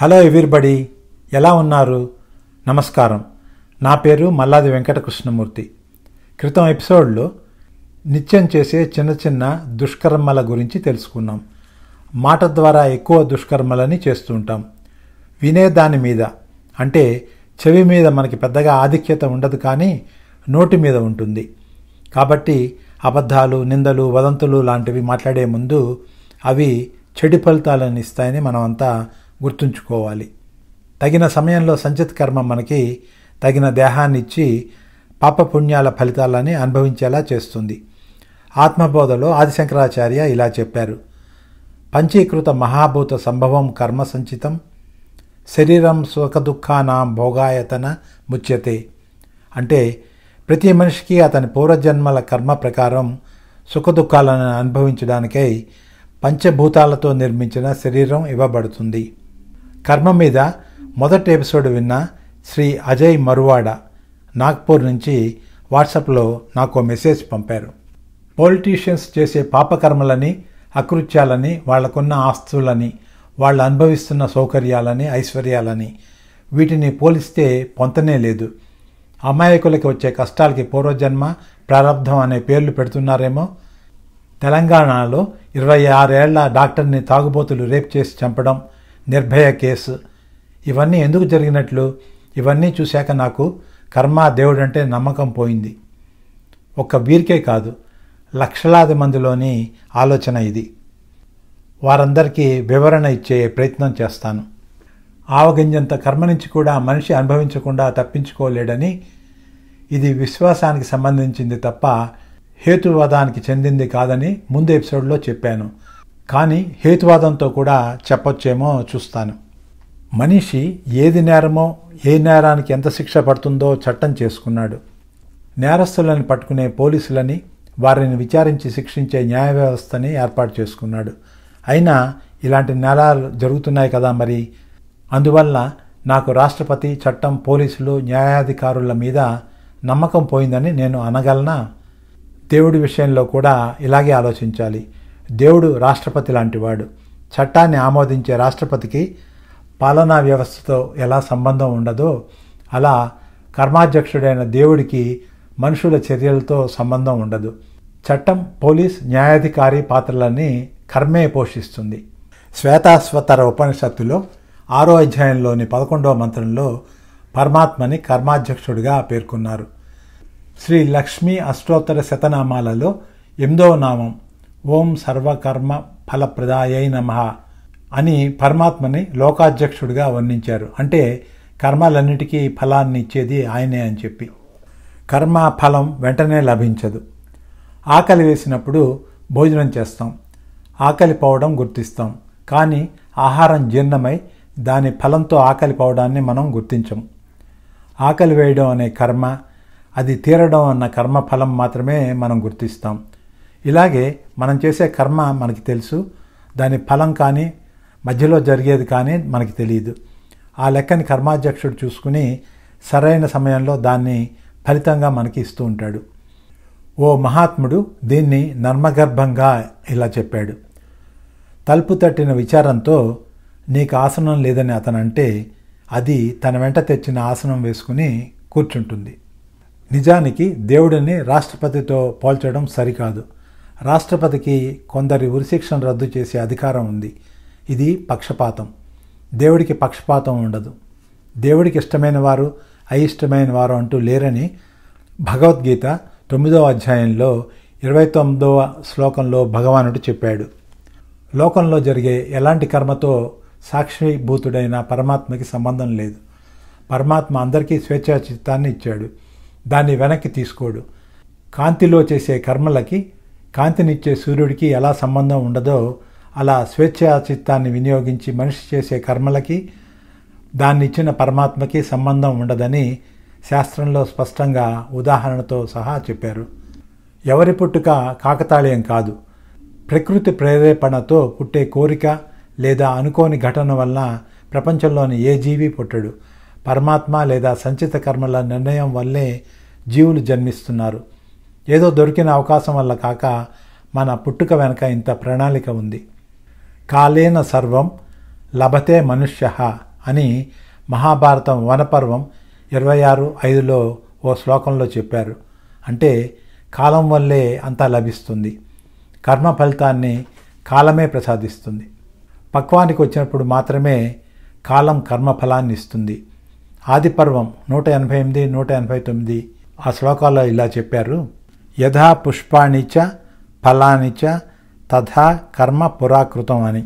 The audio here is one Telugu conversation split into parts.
హలో ఎవ్రీబడి ఎలా ఉన్నారు నమస్కారం నా పేరు మల్లాది వెంకటకృష్ణమూర్తి క్రితం ఎపిసోడ్లో నిత్యం చేసే చిన్న చిన్న దుష్కర్మల గురించి తెలుసుకున్నాం మాట ద్వారా ఎక్కువ దుష్కర్మలని చేస్తుంటాం ఉంటాం వినేదాని మీద అంటే చెవి మీద మనకి పెద్దగా ఆధిక్యత ఉండదు కానీ నోటి మీద ఉంటుంది కాబట్టి అబద్ధాలు నిందలు వదంతులు లాంటివి మాట్లాడే ముందు అవి చెడు ఫలితాలను ఇస్తాయని మనమంతా గుర్తుంచుకోవాలి తగిన సమయంలో సంచిత కర్మ మనకి తగిన దేహాన్నిచ్చి పాపపుణ్యాల ఫలితాలని అనుభవించేలా చేస్తుంది ఆత్మబోధలో ఆదిశంకరాచార్య ఇలా చెప్పారు పంచీకృత మహాభూత సంభవం కర్మ సంచితం శరీరం సుఖదుఖానాం భోగాయతన ముచ్యతే అంటే ప్రతి మనిషికి అతని పూర్వజన్మల కర్మ ప్రకారం సుఖదుఖాలను అనుభవించడానికై పంచభూతాలతో నిర్మించిన శరీరం ఇవ్వబడుతుంది కర్మ మీద మొదటి ఎపిసోడ్ విన్న శ్రీ అజయ్ మరువాడ నాగ్పూర్ నుంచి వాట్సాప్లో నాకు మెసేజ్ పంపారు పొలిటీషియన్స్ చేసే పాపకర్మలని అకృత్యాలని వాళ్లకున్న ఆస్తులని వాళ్ళు అనుభవిస్తున్న సౌకర్యాలని ఐశ్వర్యాలని వీటిని పోలిస్తే పొంతనే లేదు అమాయకులకి వచ్చే కష్టాలకి పూర్వజన్మ ప్రారంభం అనే పేర్లు పెడుతున్నారేమో తెలంగాణలో ఇరవై ఆరేళ్ల డాక్టర్ని తాగుబోతులు రేప్ చేసి చంపడం నిర్భయ కేసు ఇవన్నీ ఎందుకు జరిగినట్లు ఇవన్నీ చూశాక నాకు కర్మ దేవుడు అంటే నమ్మకం పోయింది ఒక్క వీరికే కాదు లక్షలాది మందిలోని ఆలోచన ఇది వారందరికీ వివరణ ఇచ్చే ప్రయత్నం చేస్తాను ఆవగింజంత కర్మ నుంచి కూడా మనిషి అనుభవించకుండా తప్పించుకోలేడని ఇది విశ్వాసానికి సంబంధించింది తప్ప హేతువాదానికి చెందింది కాదని ముందు ఎపిసోడ్లో చెప్పాను కానీ హేతువాదంతో కూడా చెప్పొచ్చేమో చూస్తాను మనిషి ఏది నేరమో ఏ నేరానికి ఎంత శిక్ష పడుతుందో చట్టం చేసుకున్నాడు నేరస్తులను పట్టుకునే పోలీసులని వారిని విచారించి శిక్షించే న్యాయ వ్యవస్థని ఏర్పాటు చేసుకున్నాడు అయినా ఇలాంటి నేరాలు జరుగుతున్నాయి కదా మరి అందువల్ల నాకు రాష్ట్రపతి చట్టం పోలీసులు న్యాయాధికారుల మీద నమ్మకం పోయిందని నేను అనగలనా దేవుడి విషయంలో కూడా ఇలాగే ఆలోచించాలి దేవుడు రాష్ట్రపతి లాంటివాడు చట్టాన్ని ఆమోదించే రాష్ట్రపతికి పాలనా వ్యవస్థతో ఎలా సంబంధం ఉండదో అలా కర్మాధ్యక్షుడైన దేవుడికి మనుషుల చర్యలతో సంబంధం ఉండదు చట్టం పోలీస్ న్యాయాధికారి పాత్రలన్నీ కర్మే పోషిస్తుంది శ్వేతాశ్వతర ఉపనిషత్తులో ఆరో అధ్యాయంలోని పదకొండవ మంత్రంలో పరమాత్మని కర్మాధ్యక్షుడిగా పేర్కొన్నారు శ్రీ లక్ష్మీ అష్టోత్తర శతనామాలలో ఎనిమిదవ నామం ఓం సర్వకర్మ ఫలప్రదాయై నమ అని పరమాత్మని లోకాధ్యక్షుడిగా వర్ణించారు అంటే కర్మలన్నిటికీ ఫలాన్ని ఇచ్చేది ఆయనే అని చెప్పి కర్మ ఫలం వెంటనే లభించదు ఆకలి వేసినప్పుడు భోజనం చేస్తాం ఆకలి పోవడం గుర్తిస్తాం కానీ ఆహారం జీర్ణమై దాని ఫలంతో ఆకలి పోవడాన్ని మనం గుర్తించం ఆకలి వేయడం అనే కర్మ అది తీరడం అన్న కర్మఫలం మాత్రమే మనం గుర్తిస్తాం ఇలాగే మనం చేసే కర్మ మనకి తెలుసు దాని ఫలం కానీ మధ్యలో జరిగేది కానీ మనకి తెలియదు ఆ లెక్కని కర్మాధ్యక్షుడు చూసుకుని సరైన సమయంలో దాన్ని ఫలితంగా మనకి ఇస్తూ ఉంటాడు ఓ మహాత్ముడు దీన్ని నర్మగర్భంగా ఇలా చెప్పాడు తలుపు తట్టిన విచారంతో నీకు ఆసనం లేదని అతను అంటే అది తన వెంట తెచ్చిన ఆసనం వేసుకుని కూర్చుంటుంది నిజానికి దేవుడిని రాష్ట్రపతితో పోల్చడం సరికాదు రాష్ట్రపతికి కొందరి ఉరిశిక్షను రద్దు చేసే అధికారం ఉంది ఇది పక్షపాతం దేవుడికి పక్షపాతం ఉండదు దేవుడికి ఇష్టమైన వారు అయిష్టమైన వారు అంటూ లేరని భగవద్గీత తొమ్మిదవ అధ్యాయంలో ఇరవై తొమ్మిదవ శ్లోకంలో భగవానుడు చెప్పాడు లోకంలో జరిగే ఎలాంటి కర్మతో సాక్షిభూతుడైన పరమాత్మకి సంబంధం లేదు పరమాత్మ అందరికీ స్వేచ్ఛాచిత్తాన్ని ఇచ్చాడు దాన్ని వెనక్కి తీసుకోడు కాంతిలో చేసే కర్మలకి కాంతినిచ్చే సూర్యుడికి ఎలా సంబంధం ఉండదో అలా చిత్తాన్ని వినియోగించి మనిషి చేసే కర్మలకి దాన్నిచ్చిన పరమాత్మకి సంబంధం ఉండదని శాస్త్రంలో స్పష్టంగా ఉదాహరణతో సహా చెప్పారు ఎవరి పుట్టుక కాకతాళీయం కాదు ప్రకృతి ప్రేరేపణతో పుట్టే కోరిక లేదా అనుకోని ఘటన వలన ప్రపంచంలోని ఏ జీవి పుట్టడు పరమాత్మ లేదా సంచిత కర్మల నిర్ణయం వల్లే జీవులు జన్మిస్తున్నారు ఏదో దొరికిన అవకాశం వల్ల కాక మన పుట్టుక వెనక ఇంత ప్రణాళిక ఉంది కాలేన సర్వం లభతే మనుష్య అని మహాభారతం వనపర్వం ఇరవై ఆరు ఐదులో ఓ శ్లోకంలో చెప్పారు అంటే కాలం వల్లే అంతా లభిస్తుంది కర్మ ఫలితాన్ని కాలమే ప్రసాదిస్తుంది పక్వానికి వచ్చినప్పుడు మాత్రమే కాలం కర్మ ఫలాన్ని ఇస్తుంది ఆదిపర్వం నూట ఎనభై ఎనిమిది నూట ఎనభై తొమ్మిది ఆ శ్లోకాల్లో ఇలా చెప్పారు యథా చ ఫలాని చ తథా కర్మ పురాకృతం అని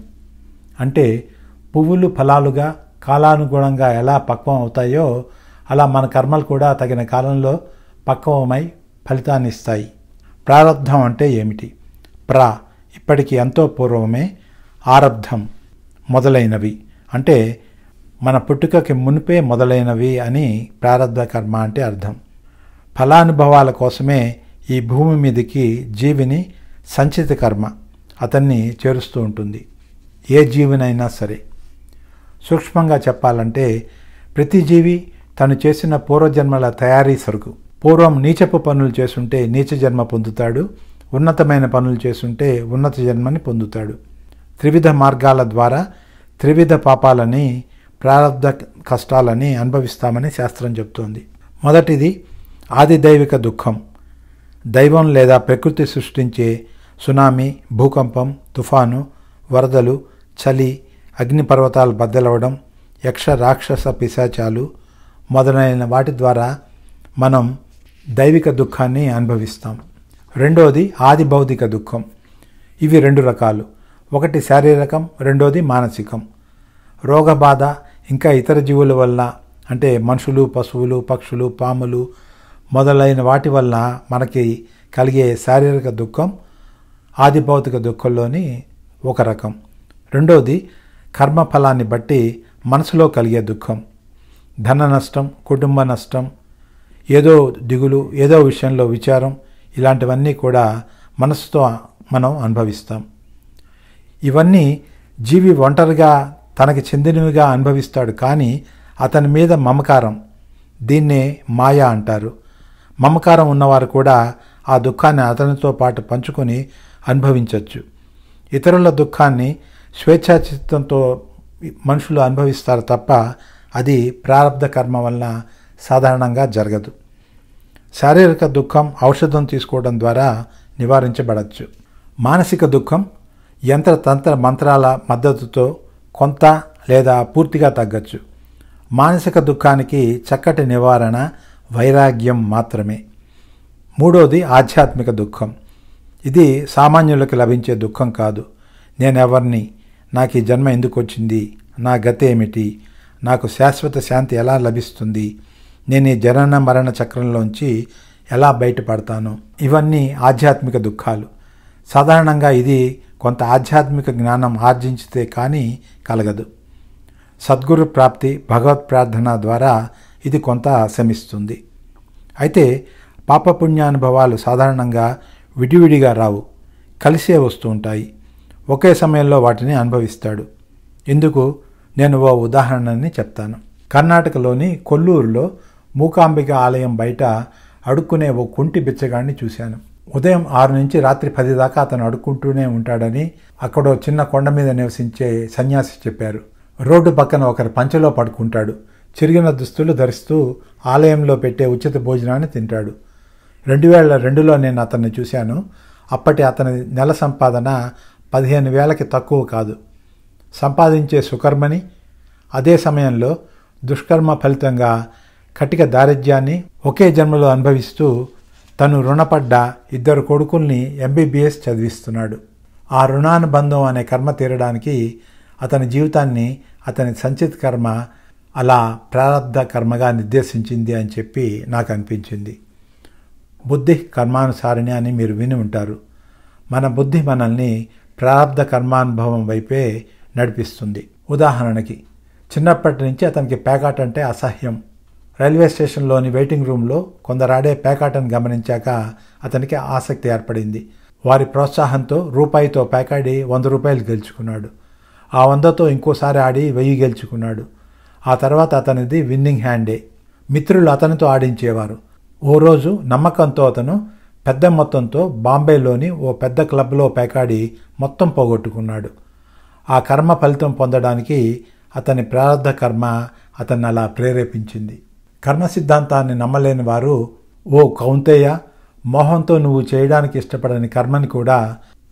అంటే పువ్వులు ఫలాలుగా కాలానుగుణంగా ఎలా పక్వం అవుతాయో అలా మన కర్మలు కూడా తగిన కాలంలో పక్వమై ఫలితాన్ని ఇస్తాయి ప్రారంధం అంటే ఏమిటి ప్రా ఇప్పటికీ ఎంతో పూర్వమే ఆరబ్ధం మొదలైనవి అంటే మన పుట్టుకకి మునిపే మొదలైనవి అని ప్రారంధ కర్మ అంటే అర్థం ఫలానుభవాల కోసమే ఈ భూమి మీదకి జీవిని సంచిత కర్మ అతన్ని చేరుస్తూ ఉంటుంది ఏ జీవినైనా సరే సూక్ష్మంగా చెప్పాలంటే ప్రతి జీవి తను చేసిన పూర్వజన్మల తయారీ సరుకు పూర్వం నీచపు పనులు చేసుంటే నీచ జన్మ పొందుతాడు ఉన్నతమైన పనులు చేసుంటే ఉన్నత జన్మని పొందుతాడు త్రివిధ మార్గాల ద్వారా త్రివిధ పాపాలని ప్రారంభ కష్టాలని అనుభవిస్తామని శాస్త్రం చెప్తోంది మొదటిది ఆదిదైవిక దుఃఖం దైవం లేదా ప్రకృతి సృష్టించే సునామీ భూకంపం తుఫాను వరదలు చలి అగ్నిపర్వతాలు బద్దలవడం యక్ష రాక్షస పిశాచాలు మొదలైన వాటి ద్వారా మనం దైవిక దుఃఖాన్ని అనుభవిస్తాం రెండోది ఆది భౌతిక దుఃఖం ఇవి రెండు రకాలు ఒకటి శారీరకం రెండోది మానసికం రోగబాధ ఇంకా ఇతర జీవుల వల్ల అంటే మనుషులు పశువులు పక్షులు పాములు మొదలైన వాటి వలన మనకి కలిగే శారీరక దుఃఖం ఆది భౌతిక దుఃఖంలోని ఒక రకం రెండవది కర్మఫలాన్ని బట్టి మనసులో కలిగే దుఃఖం ధన నష్టం కుటుంబ నష్టం ఏదో దిగులు ఏదో విషయంలో విచారం ఇలాంటివన్నీ కూడా మనసుతో మనం అనుభవిస్తాం ఇవన్నీ జీవి ఒంటరిగా తనకి చెందినవిగా అనుభవిస్తాడు కానీ అతని మీద మమకారం దీన్నే మాయ అంటారు మమకారం ఉన్నవారు కూడా ఆ దుఃఖాన్ని అతనితో పాటు పంచుకొని అనుభవించవచ్చు ఇతరుల దుఃఖాన్ని స్వేచ్ఛాచిత్తంతో మనుషులు అనుభవిస్తారు తప్ప అది ప్రారంధ కర్మ వలన సాధారణంగా జరగదు శారీరక దుఃఖం ఔషధం తీసుకోవడం ద్వారా నివారించబడచ్చు మానసిక దుఃఖం యంత్రతంత్ర మంత్రాల మద్దతుతో కొంత లేదా పూర్తిగా తగ్గచ్చు మానసిక దుఃఖానికి చక్కటి నివారణ వైరాగ్యం మాత్రమే మూడోది ఆధ్యాత్మిక దుఃఖం ఇది సామాన్యులకు లభించే దుఃఖం కాదు నేనెవర్ని నాకు ఈ జన్మ ఎందుకు వచ్చింది నా గతే ఏమిటి నాకు శాశ్వత శాంతి ఎలా లభిస్తుంది నేను ఈ జనన మరణ చక్రంలోంచి ఎలా బయటపడతాను ఇవన్నీ ఆధ్యాత్మిక దుఃఖాలు సాధారణంగా ఇది కొంత ఆధ్యాత్మిక జ్ఞానం ఆర్జించితే కానీ కలగదు సద్గురు ప్రాప్తి భగవత్ ప్రార్థన ద్వారా ఇది కొంత శమిస్తుంది అయితే పాపపుణ్యానుభవాలు సాధారణంగా విడివిడిగా రావు కలిసే వస్తూ ఉంటాయి ఒకే సమయంలో వాటిని అనుభవిస్తాడు ఇందుకు నేను ఓ ఉదాహరణని చెప్తాను కర్ణాటకలోని కొల్లూరులో మూకాంబిక ఆలయం బయట అడుక్కునే ఓ కుంటి బిచ్చగాడిని చూశాను ఉదయం ఆరు నుంచి రాత్రి పది దాకా అతను అడుక్కుంటూనే ఉంటాడని అక్కడో చిన్న కొండ మీద నివసించే సన్యాసి చెప్పారు రోడ్డు పక్కన ఒకరు పంచలో పడుకుంటాడు చిరిగిన దుస్తులు ధరిస్తూ ఆలయంలో పెట్టే ఉచిత భోజనాన్ని తింటాడు రెండు వేల రెండులో నేను అతన్ని చూశాను అప్పటి అతని నెల సంపాదన పదిహేను వేలకి తక్కువ కాదు సంపాదించే సుకర్మని అదే సమయంలో దుష్కర్మ ఫలితంగా కటిక దారిద్ర్యాన్ని ఒకే జన్మలో అనుభవిస్తూ తను రుణపడ్డ ఇద్దరు కొడుకుల్ని ఎంబీబీఎస్ చదివిస్తున్నాడు ఆ రుణానుబంధం అనే కర్మ తీరడానికి అతని జీవితాన్ని అతని సంచిత కర్మ అలా ప్రారంధ కర్మగా నిర్దేశించింది అని చెప్పి నాకు అనిపించింది బుద్ధి కర్మానుసారిణి అని మీరు విని ఉంటారు మన బుద్ధి మనల్ని ప్రారంధ కర్మానుభవం వైపే నడిపిస్తుంది ఉదాహరణకి చిన్నప్పటి నుంచి అతనికి ప్యాకాట్ అంటే అసహ్యం రైల్వే స్టేషన్లోని వెయిటింగ్ రూమ్లో కొందరాడే పేకాటను గమనించాక అతనికి ఆసక్తి ఏర్పడింది వారి ప్రోత్సాహంతో రూపాయితో ప్యాకాడి వంద రూపాయలు గెలుచుకున్నాడు ఆ వందతో ఇంకోసారి ఆడి వెయ్యి గెలుచుకున్నాడు ఆ తర్వాత అతనిది విన్నింగ్ హ్యాండే మిత్రులు అతనితో ఆడించేవారు ఓ రోజు నమ్మకంతో అతను పెద్ద మొత్తంతో బాంబేలోని ఓ పెద్ద క్లబ్లో పేకాడి మొత్తం పోగొట్టుకున్నాడు ఆ కర్మ ఫలితం పొందడానికి అతని ప్రారంధ కర్మ అతన్ని అలా ప్రేరేపించింది కర్మ సిద్ధాంతాన్ని నమ్మలేని వారు ఓ కౌంతేయ మోహంతో నువ్వు చేయడానికి ఇష్టపడని కర్మని కూడా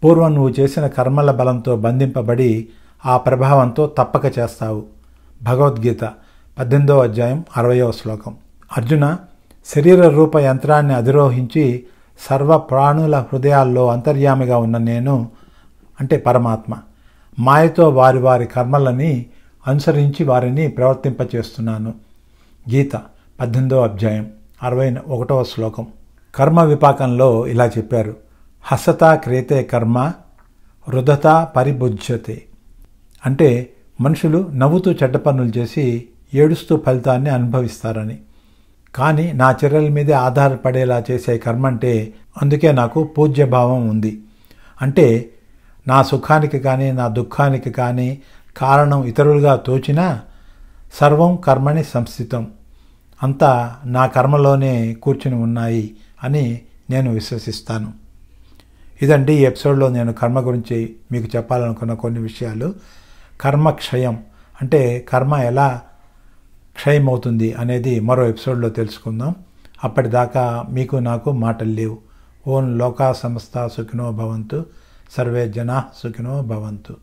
పూర్వం నువ్వు చేసిన కర్మల బలంతో బంధింపబడి ఆ ప్రభావంతో తప్పక చేస్తావు భగవద్గీత పద్దెనిమిదవ అధ్యాయం అరవయవ శ్లోకం అర్జున శరీర రూప యంత్రాన్ని అధిరోహించి సర్వ ప్రాణుల హృదయాల్లో అంతర్యామిగా ఉన్న నేను అంటే పరమాత్మ మాయతో వారి వారి కర్మలని అనుసరించి వారిని ప్రవర్తింపచేస్తున్నాను గీత పద్దెనిమిదవ అధ్యాయం అరవై ఒకటవ శ్లోకం కర్మ విపాకంలో ఇలా చెప్పారు హసత క్రేతే కర్మ రుదత పరిభుజ్యతే అంటే మనుషులు నవ్వుతూ చెడ్డ పనులు చేసి ఏడుస్తూ ఫలితాన్ని అనుభవిస్తారని కానీ నా చర్యల మీదే ఆధారపడేలా చేసే కర్మ అంటే అందుకే నాకు పూజ్యభావం ఉంది అంటే నా సుఖానికి కానీ నా దుఃఖానికి కానీ కారణం ఇతరులుగా తోచినా సర్వం కర్మని సంస్థితం అంతా నా కర్మలోనే కూర్చుని ఉన్నాయి అని నేను విశ్వసిస్తాను ఇదండి ఈ ఎపిసోడ్లో నేను కర్మ గురించి మీకు చెప్పాలనుకున్న కొన్ని విషయాలు కర్మక్షయం అంటే కర్మ ఎలా క్షయమవుతుంది అనేది మరో ఎపిసోడ్లో తెలుసుకుందాం అప్పటిదాకా మీకు నాకు మాటలు లేవు ఓన్ లోకా సంస్థ సుఖినో భవంతు సర్వే జనా సుఖినో భవంతు